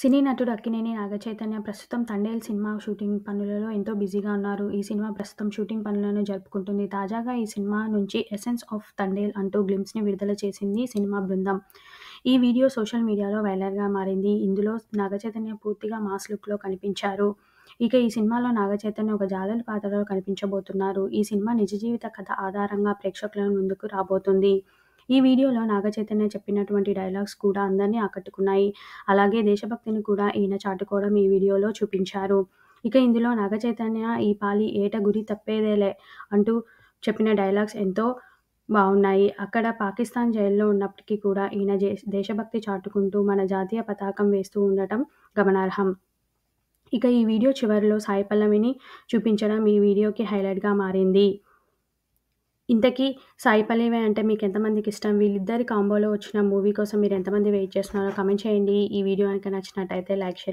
సినీ నటుడు అక్కినేని నాగచైతన్య ప్రస్తుతం Thandel cinema shooting పనులలో ఎంతో బిజీగా ఉన్నారు ఈ సినిమా ప్రస్తుతం షూటింగ్ పనులను జరుపుకుంటుంది తాజాగా ఈ సినిమా నుంచి ఎసెన్స్ ఆఫ్ తండేల్ అంటూ గ్లిమ్స్ని విడుదల చేసింది సినిమా బృందం ఈ వీడియో సోషల్ మీడియాలో వైరల్గా మారింది ఇందులో నాగచైతన్య పూర్తిగా మాస్ లుక్లో కనిపించారు ఇక ఈ సినిమాలో నాగచైతన్య ఒక జాలరి పాత్రలో కనిపించబోతున్నారు ఈ సినిమా నిజ జీవిత కథ ఆధారంగా ప్రేక్షకుల ముందుకు రాబోతుంది ఈ వీడియోలో నాగచైతన్య చెప్పినటువంటి డైలాగ్స్ కూడా అందరినీ ఆకట్టుకున్నాయి అలాగే దేశభక్తిని కూడా ఈయన చాటుకోవడం ఈ వీడియోలో చూపించారు ఇక ఇందులో నాగచైతన్య ఈ పాలి ఏట గురి తప్పేదేలే అంటూ చెప్పిన డైలాగ్స్ ఎంతో బాగున్నాయి అక్కడ పాకిస్తాన్ జైల్లో ఉన్నప్పటికీ కూడా ఈయన దేశభక్తి చాటుకుంటూ మన జాతీయ పతాకం వేస్తూ ఉండటం గమనార్హం ఇక ఈ వీడియో చివరిలో సాయి పల్లవిని చూపించడం ఈ వీడియోకి హైలైట్గా మారింది ఇంతకీ సాయి పల్లవి అంటే మీకు ఎంతమందికి ఇష్టం వీళ్ళిద్దరి కాంబోలో వచ్చిన మూవీ కోసం మీరు ఎంతమంది వెయిట్ చేస్తున్నారో కమెంట్ చేయండి ఈ వీడియో కనుక నచ్చినట్టయితే లైక్ చేయండి